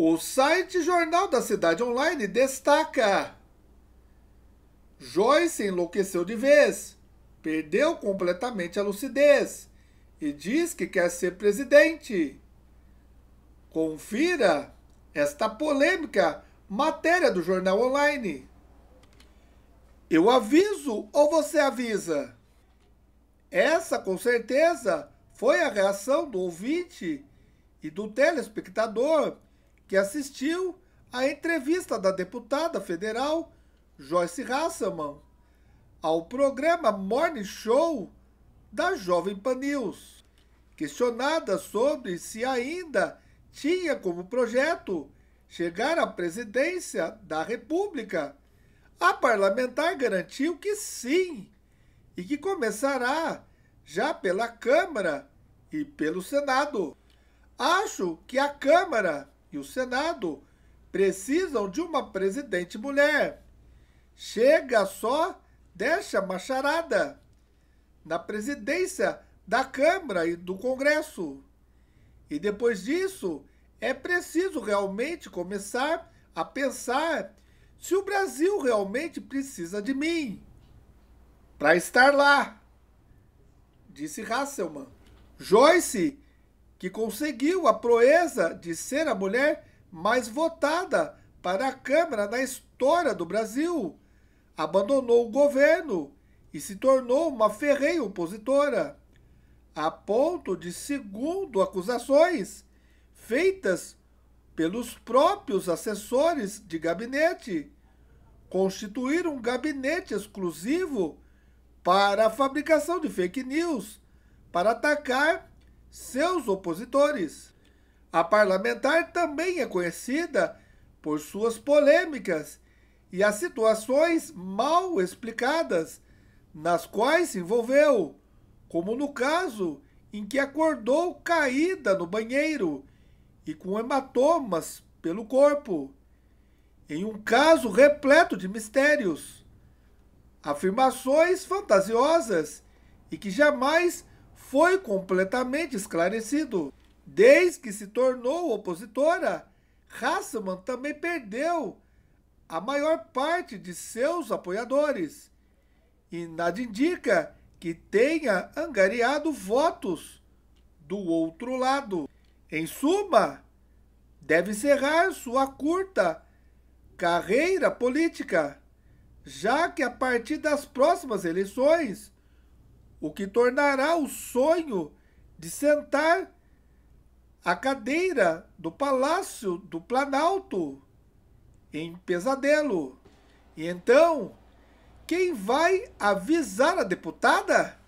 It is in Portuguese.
O site Jornal da Cidade Online destaca: Joyce enlouqueceu de vez, perdeu completamente a lucidez e diz que quer ser presidente. Confira esta polêmica matéria do Jornal Online. Eu aviso ou você avisa? Essa, com certeza, foi a reação do ouvinte e do telespectador que assistiu à entrevista da deputada federal Joyce Hasselman ao programa Morning Show da Jovem Pan News. Questionada sobre se ainda tinha como projeto chegar à presidência da República, a parlamentar garantiu que sim e que começará já pela Câmara e pelo Senado. Acho que a Câmara e o Senado precisam de uma presidente mulher. Chega só a macharada na presidência da Câmara e do Congresso. E depois disso, é preciso realmente começar a pensar se o Brasil realmente precisa de mim para estar lá, disse Hasselmann. Joyce que conseguiu a proeza de ser a mulher mais votada para a Câmara na história do Brasil. Abandonou o governo e se tornou uma ferreira opositora, a ponto de, segundo acusações feitas pelos próprios assessores de gabinete, constituir um gabinete exclusivo para a fabricação de fake news, para atacar seus opositores. A parlamentar também é conhecida por suas polêmicas e as situações mal explicadas nas quais se envolveu, como no caso em que acordou caída no banheiro e com hematomas pelo corpo. Em um caso repleto de mistérios, afirmações fantasiosas e que jamais foi completamente esclarecido. Desde que se tornou opositora, Hasselmann também perdeu a maior parte de seus apoiadores. E nada indica que tenha angariado votos do outro lado. Em suma, deve encerrar sua curta carreira política, já que a partir das próximas eleições o que tornará o sonho de sentar a cadeira do Palácio do Planalto em pesadelo. E então, quem vai avisar a deputada?